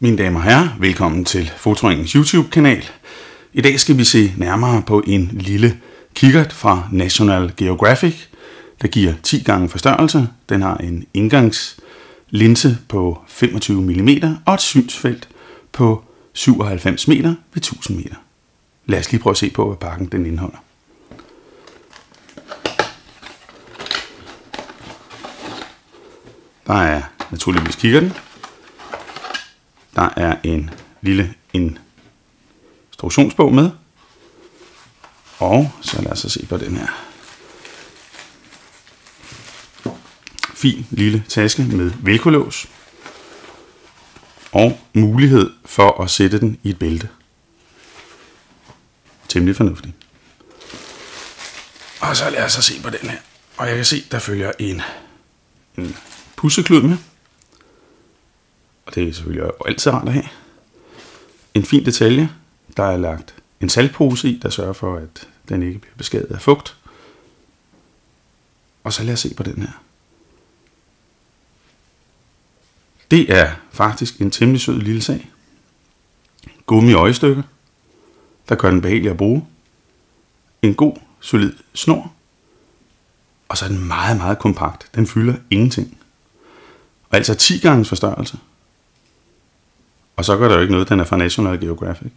Mine damer og herrer, velkommen til Fotoringens YouTube-kanal. I dag skal vi se nærmere på en lille kikkert fra National Geographic, der giver 10 gange forstørrelse. Den har en indgangslinse på 25 mm og et synsfelt på 97 meter ved 1000 meter. Lad os lige prøve at se på, hvad pakken den indeholder. Der er naturligvis kikkerten, der er en lille instruktionsbog med. Og så lad os se på den her. Fin lille taske med velkolås. Og mulighed for at sætte den i et bælte. Temmelig fornuftigt. Og så lad os se på den her. Og jeg kan se, der følger en, en pusseklud med og det er selvfølgelig altid rart at have. En fin detalje, der er lagt en saltpose i, der sørger for, at den ikke bliver beskadiget af fugt. Og så lad os se på den her. Det er faktisk en temmelig sød lille sag. Gummi øjestykke, der gør den behagelig at bruge. En god, solid snor. Og så er den meget, meget kompakt. Den fylder ingenting. Og altså 10 gange forstørrelse. Og så gør der jo ikke noget, den er fra National Geographic.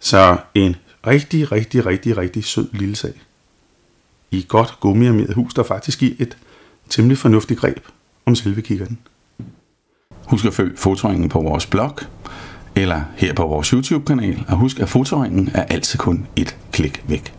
Så en rigtig, rigtig, rigtig, rigtig sød lille sag. I et godt gummiarmeret hus, der faktisk giver et temmelig fornuftigt greb om selve kikkerten. Husk at følge fotoringen på vores blog, eller her på vores YouTube-kanal, og husk at fotoringen er altid kun et klik væk.